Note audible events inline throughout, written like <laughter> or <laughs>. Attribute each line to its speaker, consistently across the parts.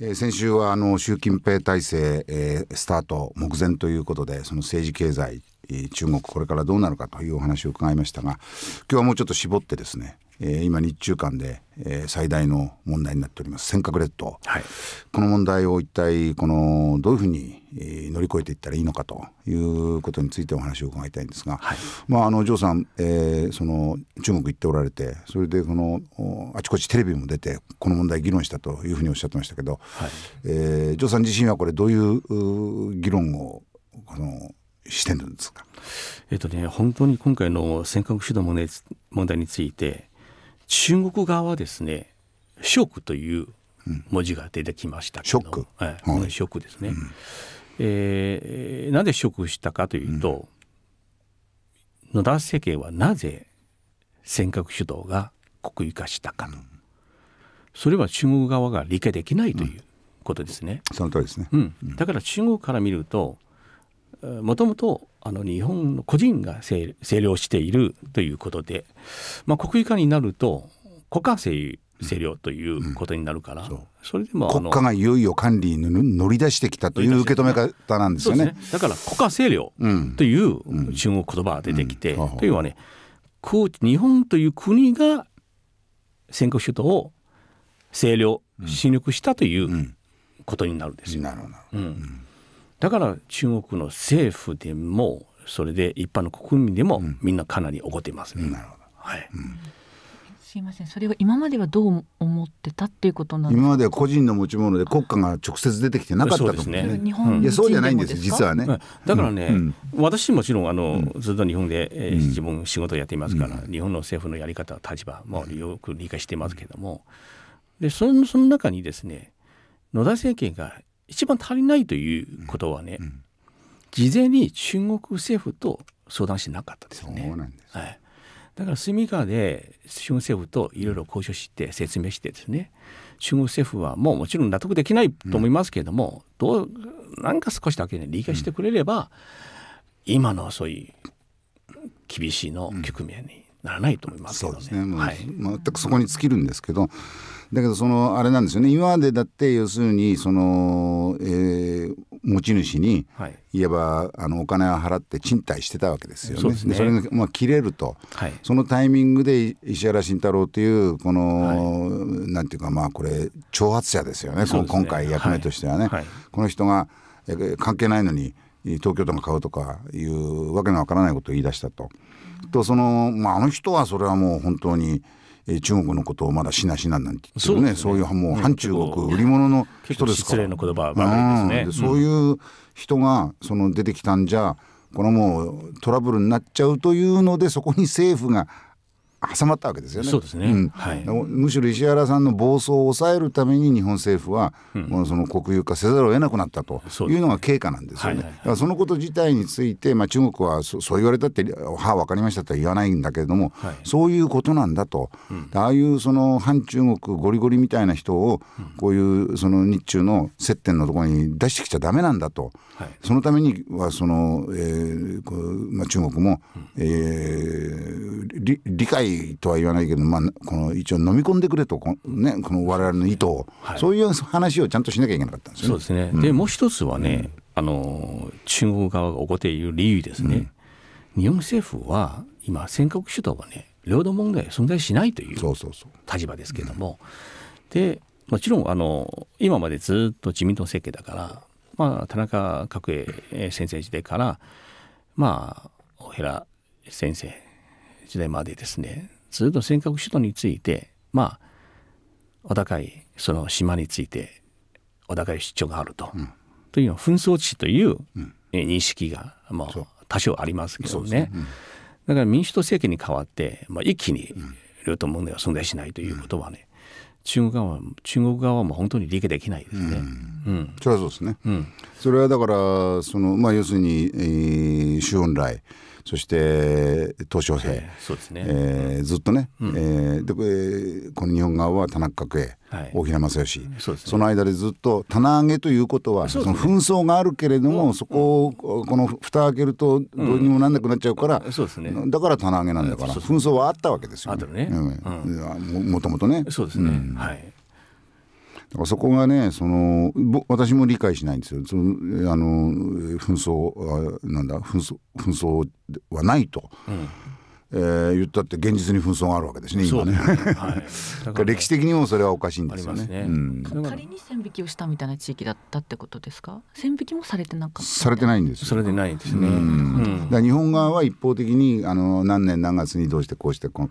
Speaker 1: え先週はあの習近平体制、えー、スタート目前ということでその政治経済中国これからどうなるかというお話を伺いましたが今日はもうちょっと絞ってですね、えー、今日中間で、えー、最大の問題になっております尖閣列島、はい、この問題を一体このどういうふうに、えー、乗り越えていったらいいのかということについてお話を伺いたいんですが、はい、まああのジョーさん、えー、その中国行っておられてそれでこのあちこちテレビも出てこの問題議論したというふうにおっしゃってましたけど、はいえー、ジョーさん自身はこれどういう議論をこのしてるんですかえっとね、本当
Speaker 2: に今回の尖閣主導問題について、中国側はですね「ショック」という文字が出てきましたけど、うん、ショック、はい、ショックですね、うん、えー、なぜショックしたかというと、うん、野田政権はなぜ尖閣主導が国有化したかと、それは中国側が理解できないということですね、その通りですね、だから中国から見るともともとあの日本の個人が占領しているということで、まあ、国有化になると国家清清ということになるから、国家が
Speaker 1: いよいよ管理に乗り出してきたという受け止め方なんですよね、ね、だから
Speaker 2: 国家占領
Speaker 1: という中国言葉が出てき
Speaker 2: て、うん、というのはね日本という国が尖閣諸島を占領侵略したということになるんですよ。なるほど、うんだから中国の政府でもそれで一般の国民でも
Speaker 1: みんなかなり怒っていますね。うん、なるほどはい、うんすいませんそれは今まではどう思ってたっていうことなん今までは個人の持ち物で国家が直接出てきてなかったと思うね、ね、日本、うん、いやそうじゃないんです実はね、うん、だからね、うん、
Speaker 2: 私もちろんあの、ずっと日本で、えー、自分仕事やっていますから、日本の政府のやり方立場もよく理解してますけどもでそのその中にですね野田政権が一番足りないということはね、事前に中国政府と相談しなかったですよね。すはい、だから水面下で中国政府といろいろ交渉して説明してですね中国政府はもうもちろん納得できないと思いますけれども、うん、どうなんか少しだけ、ね、理解してくれれば、うん、今のそういう厳しいの局面に
Speaker 1: ならないと思いますけどね。そうですね、はい、全くそこに尽きるんですけど、だけどそのあれなんですよね今までだって要するにその、えー、持ち主に、はい、いえばあのお金を払って賃貸してたわけですよね。そ、ね、それが、まあ、切れると、はい、そのタイミングで石原慎太郎というこの、はい、なんていうかまあこれ挑発者ですよね、ね、今回役目としてはね。はい、この人が関係ないのに東京都が買うとかいうわけのわからないことを言い出したと。とその、まあ、あの人はそれはもう本当に。中国のことをまだしなしななんて言ってね、ね、そういうもう反中国売り物の人ですから、ね、そういう人がその出てきたんじゃこれもうトラブルになっちゃうというのでそこに政府が挟まったわけですよね。そうですね、うんはい、むしろ石原さんの暴走を抑えるために日本政府は、うん、その国有化せざるを得なくなったというのが経過なんですよね。そ、ねはいはい、のこと自体について、まあ、中国はそう言われたって「はあ分かりました」とは言わないんだけれども、はい、そういうことなんだと、うん、ああいうその反中国ゴリゴリみたいな人を、こういうその日中の接点のところに出してきちゃダメなんだと、はい、そのためにはその、えーまあ、中国も、えー、理解いとは言わないけど、まあ、この一応飲み込んでくれとこ,、ね、この我々の意図を、はい、そういう話をちゃんとしなきゃいけなかったんですよね。そうですね、うん、でもう一つはね、
Speaker 2: あの中国側が起こっている理由で
Speaker 1: すね、うん、日本政府
Speaker 2: は今尖閣諸島はね領土問題存在しないという立場ですけどもでもちろんあの今までずっと自民党政権だから、まあ、田中角栄先生時代からまあ小平先生時代までですねずっと尖閣諸島についてまあお高いその島についてお高い主張があると、うん、という紛争地という認識が、まあ、多少ありますけどね、ねうん、だから民主党政権に代わって、まあ、一気に領土問題は存在しないということはね、中国側中国側も本当に理解できないですね。うん、それはそうですね、うん
Speaker 1: それはだからその、まあ、要するに、えー、周恩来そして鄧小平、ええずっとね、うん、えー、で、えー、この日本側は田中角栄、はい、大平正義、そ、ね,、の間でずっと棚上げということはそ、ね,、の紛争があるけれども、うん、そこをこの蓋開けるとどうにもなんなくなっちゃうから、うん、そうですね、だから棚上げなんだから、紛争はあったわけですよね。ねうん、もともとね。そうですね、はいだからそこがねその私も理解しないんですよそのあの紛争なんだ紛争紛争はないと。うんえー、言ったって現実に紛争があるわけですね今ね、はい、<laughs> 歴史的にもそれはおかしいんですよね、ねうん、
Speaker 2: 仮に線引きをしたみたいな地域だったってことですか線引きもされてな
Speaker 1: かったされてないんですそれでないですね、うん、だ日本側は一方的にあの何年何月にどうしてこうしてこう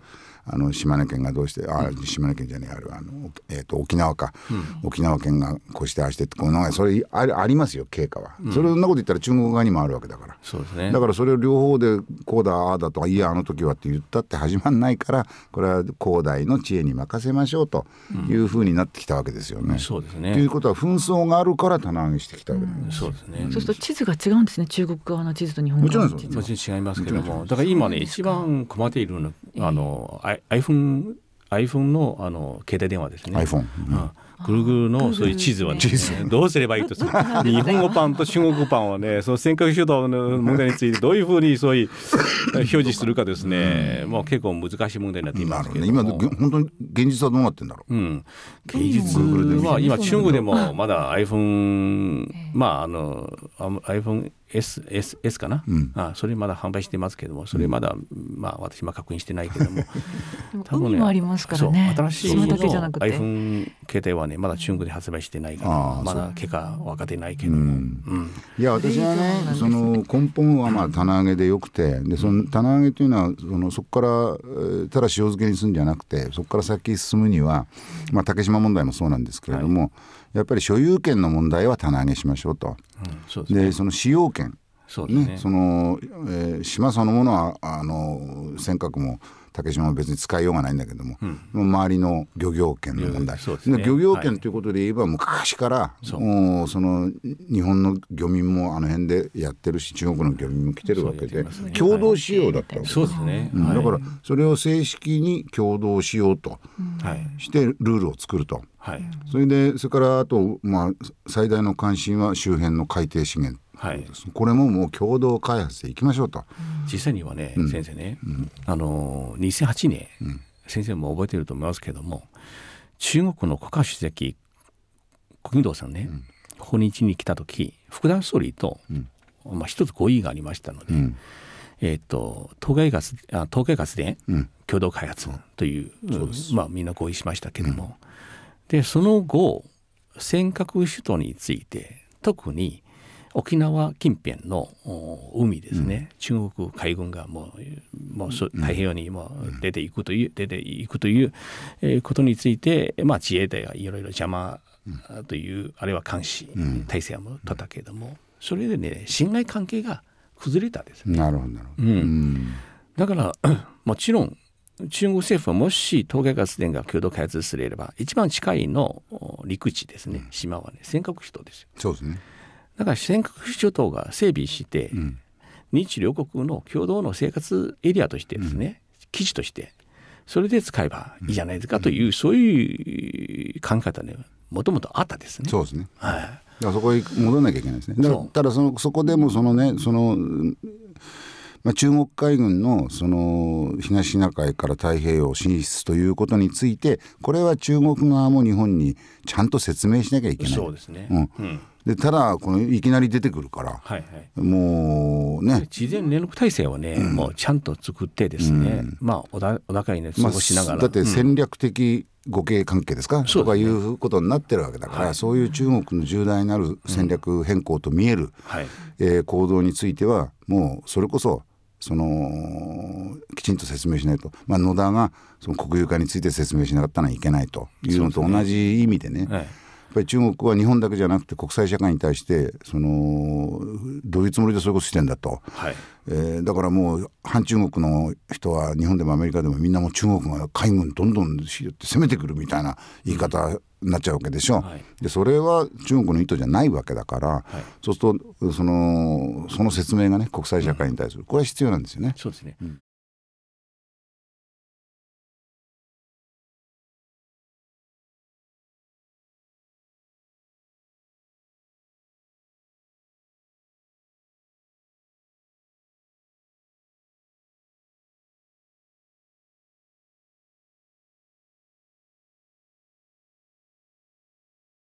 Speaker 1: あの島根県がどうしてあ島根県じゃねえあるあの、えーと、沖縄か、うん、沖縄県がこうしてああしてってこのそれあありますよ経過は、うん、それそんなこと言ったら中国側にもあるわけだからそうです、ね、だからそれを両方でこうだああだとかいやあの時ははって言ったって始まんないからこれは広大の知恵に任せましょうというふうになってきたわけですよね。うん、そうですねということは紛争があるから棚上げしてきたわけなんです、うん、そうですね、そうすると地図が違うんですね中国側の地図と日本側の地図もちろん違いますけどもだから今ね一
Speaker 2: 番困っているのはあの iPhone, iPhone のあの携帯電話で
Speaker 1: すね。iPhone、うん
Speaker 2: ぐるぐるのそういう地図はね、ね、<laughs> どうすればいいと日本語版と中国版はねその尖閣諸島の問題についてどういうふうにそういう表示するかですね、もう結構難しい問題になっていますけど、ね、今
Speaker 1: 本当に現実はどうなってんだろう、うん、現実は今中国でも
Speaker 2: まだ iPhone、まああの iPhone S, S, S かな、うん、あそれまだ販売してますけどもそれまだ、まあ、私今確認してないけども <laughs> 多分、ね、もありますからね新しい iPhone 携帯はねまだ中国で発売してないからまだ結果分かってないけども、うんう
Speaker 1: ん、いや私はね、ね、その根本はまあ棚上げでよくてでその棚上げというのはそのそこからただ塩漬けにするんじゃなくてそこから先進むには、まあ、竹島問題もそうなんですけれども、はいやっぱり所有権の問題は棚上げしましょうと、うん、で、ね、その使用権そ、ねね、その、えー、島そのものはあの尖閣も竹島も別に使いようがないんだけども、うん、周りの漁業権の問題、ね、漁業権ということで言えば、はい、昔からそもその日本の漁民もあの辺でやってるし中国の漁民も来てるわけで、ね、共同使用だったわけはいですねうん、だからそれを正式に共同しようとしてルールを作ると。はい、それでそれからあと、まあ、最大の関心は周辺の海底資源はい、これももう共同開発でいきましょうと実際にはね、うん、先生ね、
Speaker 2: うん、あの2008年、うん、先生も覚えてると思いますけども中国の国家主席国堂さんね、訪日に来た時福田総理と、まあ、一つ合意がありましたので、えーと、東海ガスあ東海ガスで共同開発というう、まあ、みんな合意しましたけども、でその後尖閣諸島について特に沖縄近辺の海ですね、うん、中国海軍がもうもう太平洋にも出ていくという、うん、出ていくという、ことについて、まあ、自衛隊がいろいろ邪魔という、あるいは監視体制も取ったけれども、それでね信頼関係が崩れたで
Speaker 1: すね。なるほどうん、だか
Speaker 2: ら <coughs> もちろん中国政府はもし東海ガス電が共同開発すれば一番近いの陸地ですね、うん、島はね尖閣諸島ですよ。そうですねだから尖閣諸島が整備して、うん、日両国の共同の生活エリアとしてですね、うん、基地としてそれで使えばいいじゃないですかという、うん、そういう考え方ねもともとあったですね。そうですね、はい、だからそこへ戻らなきゃいけないですね。だから
Speaker 1: ただそのそこでもそのねそのまあ、中国海軍のその東シナ海から太平洋進出ということについてこれは中国側も日本にちゃんと説明しなきゃいけない。そうですね、うん、うんでただこのいきなり出てくるから、はいはい、もうね事前連絡体制はね、うん、もうちゃんと作っ
Speaker 2: てですね、うん、まあおだお高いね過ごしながら、まあ、だって戦
Speaker 1: 略的、互恵関係ですか、うん、とかいうことになってるわけだから、そういう中国の重大なる戦略変更と見える、はい、えー、行動についてはもうそれこそそのきちんと説明しないと、まあ、野田がその国有化について説明しなかったのはいけないというのと同じ意味でね、はいぱり中国は日本だけじゃなくて国際社会に対してそのどういうつもりでそういうことしてんだと、はい、えー、だからもう反中国の人は日本でもアメリカでもみんなも中国が海軍どんどん攻めてくるみたいな言い方になっちゃうわけでしょ、はい、でそれは中国の意図じゃないわけだから、はい、そうするとそのその説明がね国際社会に対する、これは必要なんですよね。
Speaker 2: そうですね、うん